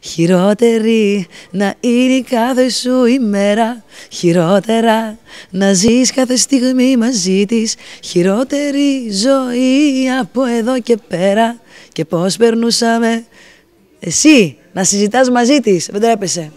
Χειρότερη να είναι κάθε σου ημέρα Χειρότερα να ζεις κάθε στιγμή μαζί της Χειρότερη ζωή από εδώ και πέρα Και πώς περνούσαμε Εσύ να συζητάς μαζί της, δεν τρέπεσαι